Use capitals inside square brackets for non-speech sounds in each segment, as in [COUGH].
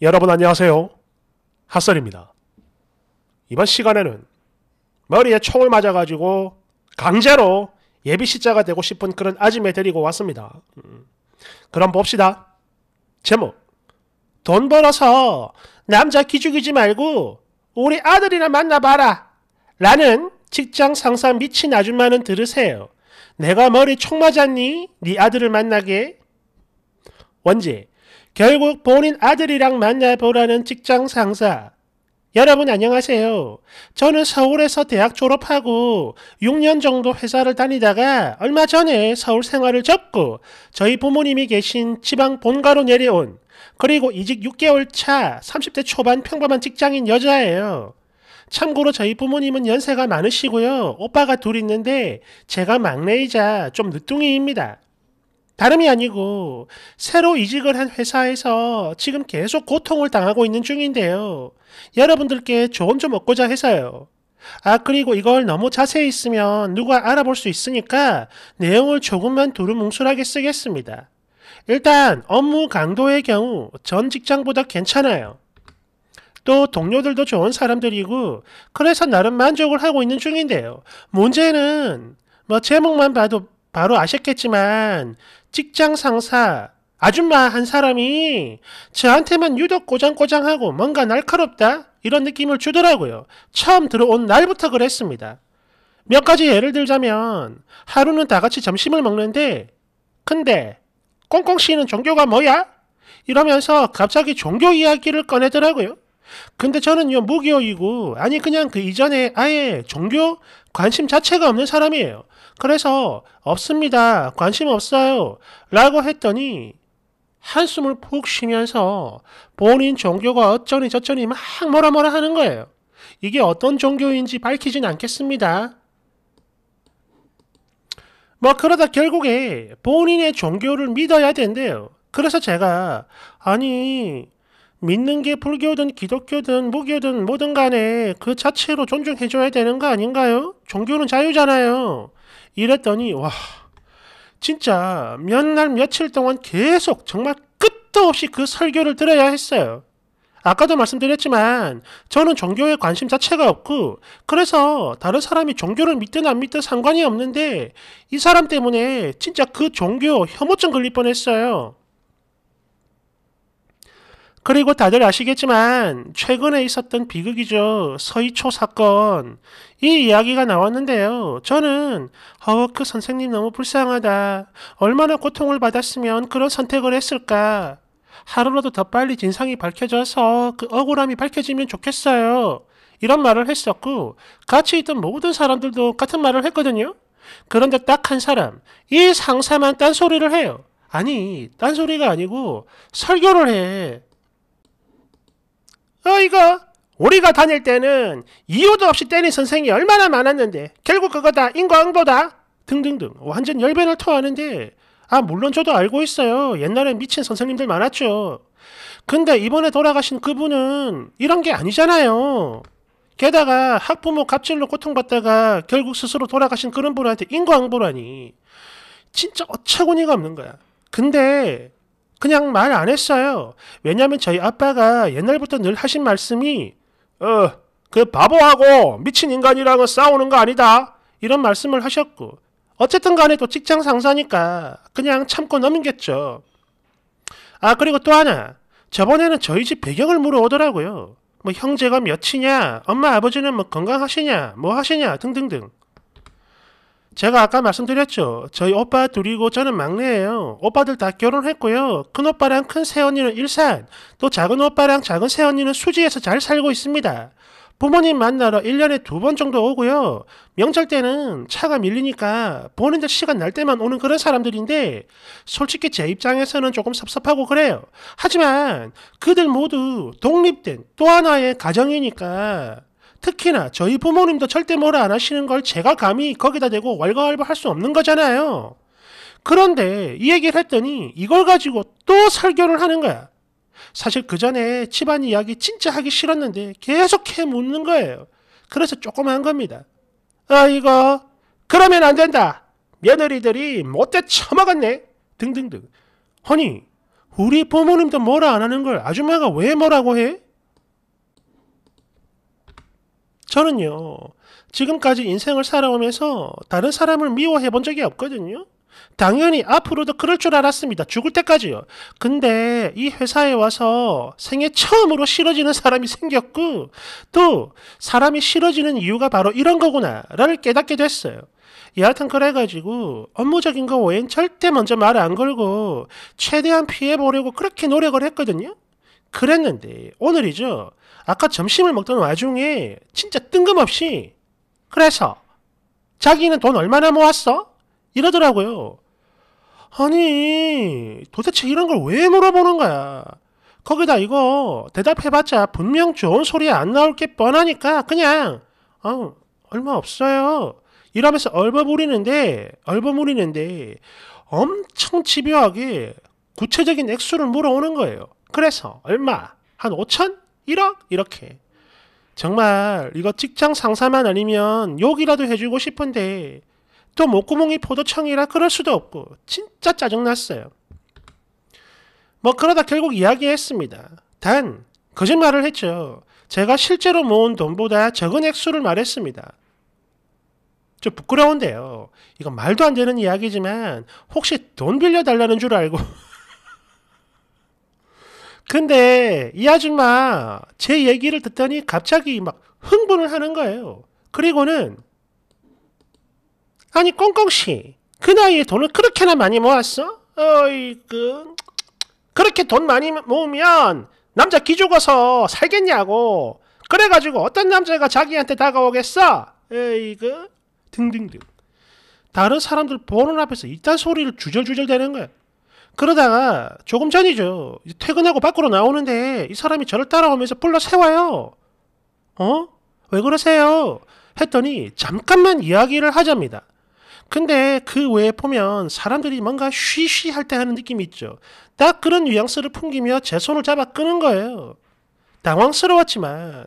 여러분 안녕하세요. 핫설입니다. 이번 시간에는 머리에 총을 맞아가지고 강제로 예비시자가 되고 싶은 그런 아짐에 데리고 왔습니다. 음. 그럼 봅시다. 제목 돈 벌어서 남자 기죽이지 말고 우리 아들이나 만나봐라 라는 직장 상사 미친 아줌마는 들으세요. 내가 머리 총 맞았니? 네 아들을 만나게? 원제 결국 본인 아들이랑 만나보라는 직장 상사. 여러분 안녕하세요. 저는 서울에서 대학 졸업하고 6년 정도 회사를 다니다가 얼마 전에 서울 생활을 접고 저희 부모님이 계신 지방 본가로 내려온 그리고 이직 6개월 차 30대 초반 평범한 직장인 여자예요. 참고로 저희 부모님은 연세가 많으시고요. 오빠가 둘 있는데 제가 막내이자 좀 늦둥이입니다. 다름이 아니고 새로 이직을 한 회사에서 지금 계속 고통을 당하고 있는 중인데요. 여러분들께 조언 좀 얻고자 해서요. 아 그리고 이걸 너무 자세히 쓰면 누가 알아볼 수 있으니까 내용을 조금만 두루뭉술하게 쓰겠습니다. 일단 업무 강도의 경우 전 직장보다 괜찮아요. 또 동료들도 좋은 사람들이고 그래서 나름 만족을 하고 있는 중인데요. 문제는 뭐 제목만 봐도 바로 아셨겠지만 직장 상사 아줌마 한 사람이 저한테만 유독 꼬장꼬장하고 뭔가 날카롭다 이런 느낌을 주더라고요. 처음 들어온 날부터 그랬습니다. 몇 가지 예를 들자면 하루는 다 같이 점심을 먹는데 근데 꽁꽁 씨는 종교가 뭐야? 이러면서 갑자기 종교 이야기를 꺼내더라고요. 근데 저는요 무교이고 아니 그냥 그 이전에 아예 종교 관심 자체가 없는 사람이에요. 그래서 없습니다. 관심 없어요. 라고 했더니 한숨을 푹 쉬면서 본인 종교가 어쩌니 저쩌니 막 뭐라 뭐라 하는 거예요. 이게 어떤 종교인지 밝히진 않겠습니다. 뭐 그러다 결국에 본인의 종교를 믿어야 된대요. 그래서 제가 아니 믿는 게 불교든 기독교든 무교든 뭐든 간에 그 자체로 존중해줘야 되는 거 아닌가요? 종교는 자유잖아요. 이랬더니 와 진짜 몇 날 며칠 동안 계속 정말 끝도 없이 그 설교를 들어야 했어요. 아까도 말씀드렸지만 저는 종교에 관심 자체가 없고 그래서 다른 사람이 종교를 믿든 안 믿든 상관이 없는데 이 사람 때문에 진짜 그 종교 혐오증 걸릴 뻔했어요. 그리고 다들 아시겠지만 최근에 있었던 비극이죠. 서희초 사건. 이 이야기가 나왔는데요. 저는 허워크 선생님 너무 불쌍하다. 얼마나 고통을 받았으면 그런 선택을 했을까. 하루라도 더 빨리 진상이 밝혀져서 그 억울함이 밝혀지면 좋겠어요. 이런 말을 했었고 같이 있던 모든 사람들도 같은 말을 했거든요. 그런데 딱 한 사람, 이 상사만 딴소리를 해요. 아니, 딴소리가 아니고 설교를 해. 어, 이거 우리가 다닐 때는 이유도 없이 때린 선생이 얼마나 많았는데 결국 그거 다 인과응보다 등등등 완전 열변을 토하는데 아 물론 저도 알고 있어요. 옛날에 미친 선생님들 많았죠. 근데 이번에 돌아가신 그분은 이런 게 아니잖아요. 게다가 학부모 갑질로 고통받다가 결국 스스로 돌아가신 그런 분한테 인과응보라니 진짜 어처구니가 없는 거야. 근데 그냥 말 안 했어요. 왜냐면 저희 아빠가 옛날부터 늘 하신 말씀이 어, 그 바보하고 미친 인간이랑은 싸우는 거 아니다. 이런 말씀을 하셨고 어쨌든 간에 또 직장 상사니까 그냥 참고 넘겼죠. 아 그리고 또 하나 저번에는 저희 집 배경을 물어오더라고요. 뭐 형제가 몇이냐, 엄마 아버지는 뭐 건강하시냐, 뭐 하시냐 등등등. 제가 아까 말씀드렸죠. 저희 오빠 둘이고 저는 막내예요. 오빠들 다 결혼했고요. 큰 오빠랑 큰 새언니는 일산, 또 작은 오빠랑 작은 새언니는 수지에서 잘 살고 있습니다. 부모님 만나러 1년에 두 번 정도 오고요. 명절 때는 차가 밀리니까 보는데 시간 날 때만 오는 그런 사람들인데 솔직히 제 입장에서는 조금 섭섭하고 그래요. 하지만 그들 모두 독립된 또 하나의 가정이니까 특히나 저희 부모님도 절대 뭐라 안 하시는 걸 제가 감히 거기다 대고 왈가왈부할수 없는 거잖아요. 그런데 이 얘기를 했더니 이걸 가지고 또 설교를 하는 거야. 사실 그 전에 집안 이야기 진짜 하기 싫었는데 계속 해 묻는 거예요. 그래서 조금 한 겁니다. 아 이거 그러면 안 된다. 며느리들이 못돼 처먹었네. 등등등. 허니 우리 부모님도 뭐라 안 하는 걸 아줌마가 왜 뭐라고 해? 저는요, 지금까지 인생을 살아오면서 다른 사람을 미워해 본 적이 없거든요. 당연히 앞으로도 그럴 줄 알았습니다. 죽을 때까지요. 근데 이 회사에 와서 생애 처음으로 싫어지는 사람이 생겼고, 또 사람이 싫어지는 이유가 바로 이런 거구나를 깨닫게 됐어요. 여하튼 그래가지고 업무적인 거 외엔 절대 먼저 말 안 걸고 최대한 피해보려고 그렇게 노력을 했거든요. 그랬는데 오늘이죠. 아까 점심을 먹던 와중에 진짜 뜬금없이 그래서 자기는 돈 얼마나 모았어? 이러더라고요. 아니 도대체 이런 걸 왜 물어보는 거야? 거기다 이거 대답해봤자 분명 좋은 소리 안 나올 게 뻔하니까 그냥 어, 얼마 없어요. 이러면서 얼버무리는데 얼버무리는데 엄청 집요하게 구체적인 액수를 물어오는 거예요. 그래서 얼마? 한 5천? 1억? 이렇게. 정말 이거 직장 상사만 아니면 욕이라도 해주고 싶은데 또 목구멍이 포도청이라 그럴 수도 없고 진짜 짜증났어요. 뭐 그러다 결국 이야기했습니다. 단 거짓말을 했죠. 제가 실제로 모은 돈보다 적은 액수를 말했습니다. 좀 부끄러운데요. 이건 말도 안 되는 이야기지만 혹시 돈 빌려달라는 줄 알고 [LAUGHS] 근데 이 아줌마 제 얘기를 듣더니 갑자기 막 흥분을 하는 거예요. 그리고는 아니 꽁꽁씨 그 나이에 돈을 그렇게나 많이 모았어? 어이그 그렇게 돈 많이 모으면 남자 기죽어서 살겠냐고 그래가지고 어떤 남자가 자기한테 다가오겠어? 에이그 등등등 다른 사람들 보는 앞에서 이딴 소리를 주절주절 대는 거야 그러다가 조금 전이죠. 퇴근하고 밖으로 나오는데 이 사람이 저를 따라오면서 불러 세워요. 어? 왜 그러세요? 했더니 잠깐만 이야기를 하자입니다. 근데 그 외에 보면 사람들이 뭔가 쉬쉬 할때 하는 느낌이 있죠. 딱 그런 뉘앙스를 풍기며 제 손을 잡아 끄는 거예요. 당황스러웠지만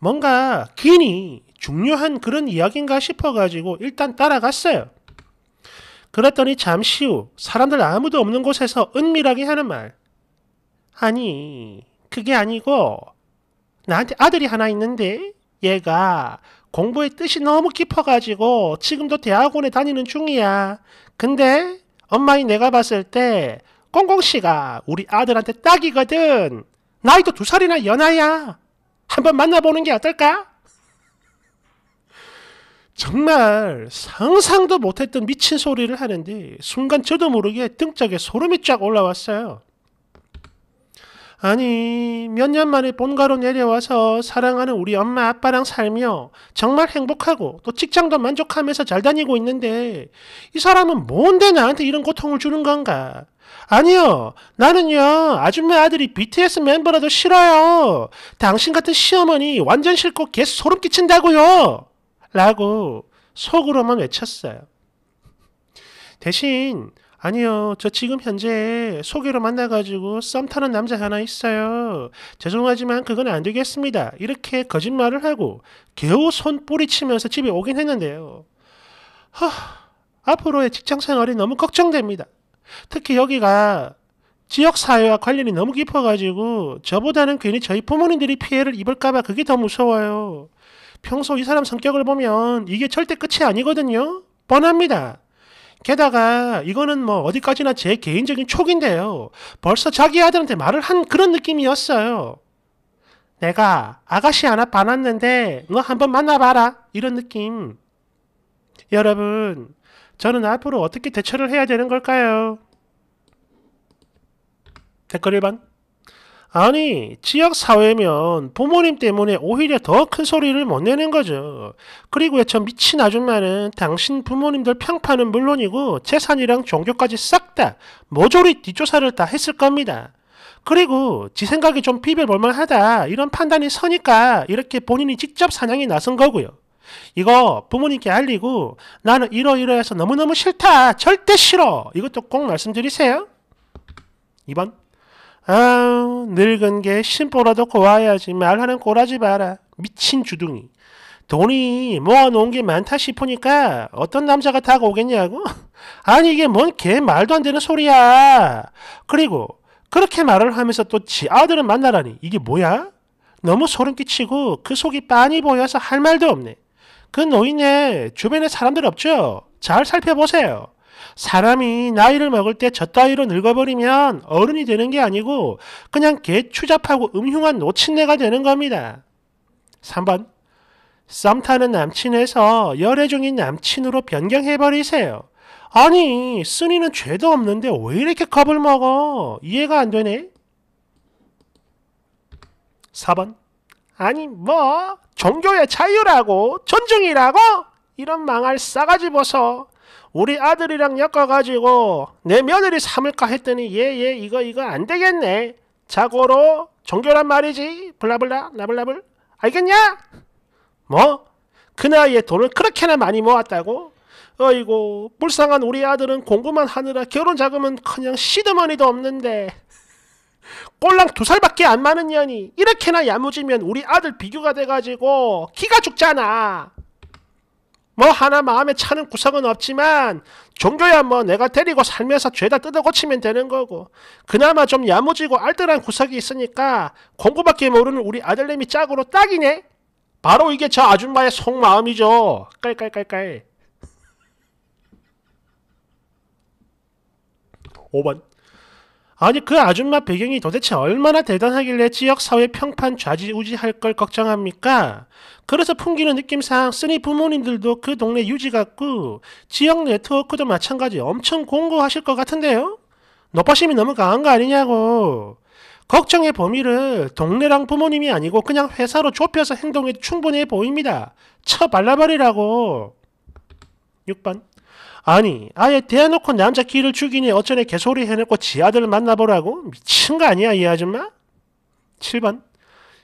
뭔가 괜히 중요한 그런 이야기인가 싶어가지고 일단 따라갔어요. 그랬더니 잠시 후 사람들 아무도 없는 곳에서 은밀하게 하는 말. 아니, 그게 아니고 나한테 아들이 하나 있는데 얘가 공부의 뜻이 너무 깊어가지고 지금도 대학원에 다니는 중이야. 근데 엄마인 내가 봤을 때 꽁꽁씨가 우리 아들한테 딱이거든. 나이도 두 살이나 연하야. 한번 만나보는 게 어떨까? 정말 상상도 못했던 미친 소리를 하는데 순간 저도 모르게 등짝에 소름이 쫙 올라왔어요. 아니, 몇 년 만에 본가로 내려와서 사랑하는 우리 엄마 아빠랑 살며 정말 행복하고 또 직장도 만족하면서 잘 다니고 있는데 이 사람은 뭔데 나한테 이런 고통을 주는 건가? 아니요, 나는요, 아줌마 아들이 BTS 멤버라도 싫어요. 당신 같은 시어머니 완전 싫고 계속 소름 끼친다고요. 라고 속으로만 외쳤어요. 대신 아니요. 저 지금 현재 소개로 만나가지고 썸 타는 남자 하나 있어요. 죄송하지만 그건 안 되겠습니다. 이렇게 거짓말을 하고 겨우 손 뿌리치면서 집에 오긴 했는데요. 허, 앞으로의 직장 생활이 너무 걱정됩니다. 특히 여기가 지역 사회와 관련이 너무 깊어가지고 저보다는 괜히 저희 부모님들이 피해를 입을까봐 그게 더 무서워요. 평소 이 사람 성격을 보면 이게 절대 끝이 아니거든요. 뻔합니다. 게다가 이거는 뭐 어디까지나 제 개인적인 촉인데요. 벌써 자기 아들한테 말을 한 그런 느낌이었어요. 내가 아가씨 하나 반았는데너 한번 만나봐라. 이런 느낌. 여러분, 저는 앞으로 어떻게 대처를 해야 되는 걸까요? 댓글 1번. 아니, 지역사회면 부모님 때문에 오히려 더 큰 소리를 못 내는 거죠. 그리고 저 미친 아줌마는 당신 부모님들 평판은 물론이고 재산이랑 종교까지 싹 다 모조리 뒷조사를 다 했을 겁니다. 그리고 지 생각이 좀 비벼볼만 하다 이런 판단이 서니까 이렇게 본인이 직접 사냥에 나선 거고요. 이거 부모님께 알리고 나는 이러이러해서 너무너무 싫다 절대 싫어 이것도 꼭 말씀드리세요. 2번 아 늙은 게 심보라도 고와야지 말하는 꼬라지 마라. 미친 주둥이. 돈이 모아놓은 게 많다 싶으니까 어떤 남자가 다가 오겠냐고? [LAUGHS] 아니 이게 뭔 개 말도 안 되는 소리야. 그리고 그렇게 말을 하면서 또 지 아들은 만나라니 이게 뭐야? 너무 소름 끼치고 그 속이 빤히 보여서 할 말도 없네. 그 노인네 주변에 사람들 없죠? 잘 살펴보세요. 사람이 나이를 먹을 때젖다위로 늙어버리면 어른이 되는 게 아니고 그냥 개추잡하고 음흉한 노친네가 되는 겁니다. 3번 썸 타는 남친에서 열애 중인 남친으로 변경해버리세요. 아니, 쓰니는 죄도 없는데 왜 이렇게 겁을 먹어? 이해가 안 되네? 4번. 아니, 뭐, 종교의 자유라고, 존중이라고? 이런 망할 싸가지 벗어. 우리 아들이랑 엮어가지고 내 며느리 삼을까 했더니 얘 예, 예, 이거 이거 안 되겠네. 자고로 종교란 말이지 블라블라 나블라블 알겠냐? 뭐? 그 나이에 돈을 그렇게나 많이 모았다고? 어이고 불쌍한 우리 아들은 공부만 하느라 결혼 자금은 그냥 시드머니도 없는데 꼴랑 두 살밖에 안 많은 년이 이렇게나 야무지면 우리 아들 비교가 돼가지고 기가 죽잖아. 뭐 하나 마음에 차는 구석은 없지만 종교야 뭐 내가 데리고 살면서 죄다 뜯어 고치면 되는 거고 그나마 좀 야무지고 알뜰한 구석이 있으니까 공부밖에 모르는 우리 아들내미 짝으로 딱이네 바로 이게 저 아줌마의 속마음이죠 깔깔깔깔 5번 [LAUGHS] 아니 그 아줌마 배경이 도대체 얼마나 대단하길래 지역사회 평판 좌지우지할 걸 걱정합니까? 그래서 풍기는 느낌상 쓰니 부모님들도 그 동네 유지 같고 지역 네트워크도 마찬가지 엄청 공고하실 것 같은데요? 너빠심이 너무 강한 거 아니냐고. 걱정의 범위를 동네랑 부모님이 아니고 그냥 회사로 좁혀서 행동해도 충분해 보입니다. 쳐 발라버리라고. 6번 아니 아예 대놓고 남자 끼리를 죽이니 어쩌네 개소리 해놓고 지 아들 만나보라고? 미친 거 아니야 이 아줌마? 7번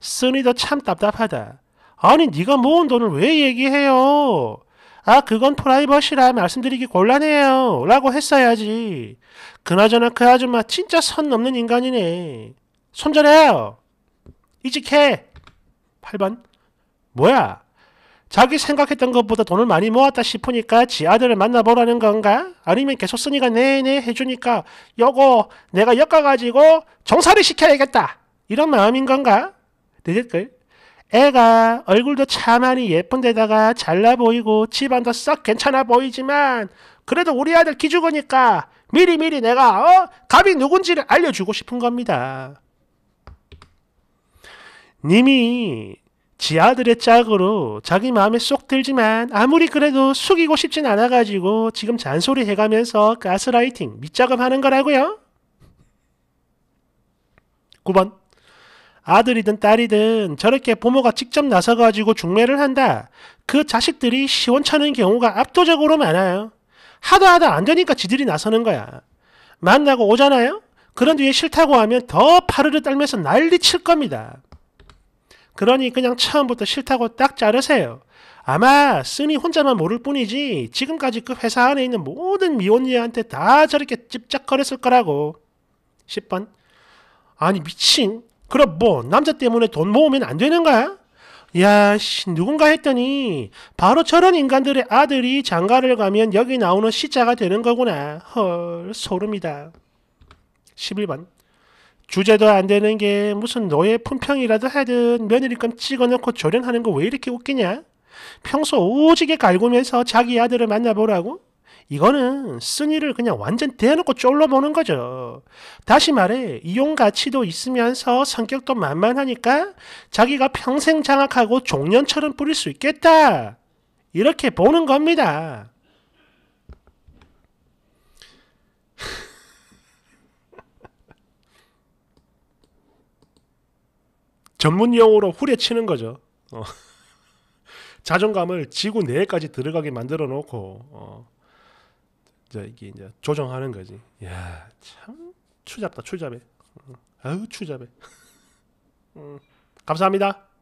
쓰니도 참 답답하다. 아니 네가 모은 돈을 왜 얘기해요? 아 그건 프라이버시라 말씀드리기 곤란해요 라고 했어야지. 그나저나 그 아줌마 진짜 선 넘는 인간이네. 손절해요. 이직해. 8번 뭐야 자기 생각했던 것보다 돈을 많이 모았다 싶으니까 지 아들을 만나보라는 건가? 아니면 계속 쓰니까 네네 해주니까 요거 내가 엮어가지고 정사를 시켜야겠다. 이런 마음인 건가? 되겠걸? 애가 얼굴도 참하니 예쁜데다가 잘나 보이고 집안도 썩 괜찮아 보이지만 그래도 우리 아들 기죽으니까 미리미리 내가 어? 갑이 누군지를 알려주고 싶은 겁니다. 님이 지아들의 짝으로 자기 마음에 쏙 들지만 아무리 그래도 숙이고 싶진 않아가지고 지금 잔소리 해가면서 가스라이팅, 밑작업 하는 거라고요. 9번 아들이든 딸이든 저렇게 부모가 직접 나서가지고 중매를 한다. 그 자식들이 시원찮은 경우가 압도적으로 많아요. 하다 하다 안 되니까 지들이 나서는 거야. 만나고 오잖아요? 그런 뒤에 싫다고 하면 더 파르르 떨면서 난리 칠 겁니다. 그러니 그냥 처음부터 싫다고 딱 자르세요. 아마 쓰니 혼자만 모를 뿐이지 지금까지 그 회사 안에 있는 모든 미혼녀한테 다 저렇게 찝쩍거렸을 거라고. 10번 아니 미친 그럼 뭐 남자 때문에 돈 모으면 안 되는 거야? 야, 씨, 누군가 했더니 바로 저런 인간들의 아들이 장가를 가면 여기 나오는 시자가 되는 거구나. 헐, 소름이다. 11번. 주제도 안 되는 게 무슨 너의 품평이라도 하든 며느리감 찍어놓고 조련하는 거 왜 이렇게 웃기냐? 평소 오지게 갈구면서 자기 아들을 만나보라고? 이거는 쓴이를 그냥 완전 대놓고 쫄러보는 거죠. 다시 말해 이용 가치도 있으면서 성격도 만만하니까 자기가 평생 장악하고 종년처럼 뿌릴 수 있겠다. 이렇게 보는 겁니다. 전문 용어로 후려치는 거죠. 어. [LAUGHS] 자존감을 지구 내에까지 들어가게 만들어 놓고 어. 이제 이게 이제 조정하는 거지. 야, 참 추잡다 추잡해. 아유 추잡해. 음, [LAUGHS] 감사합니다.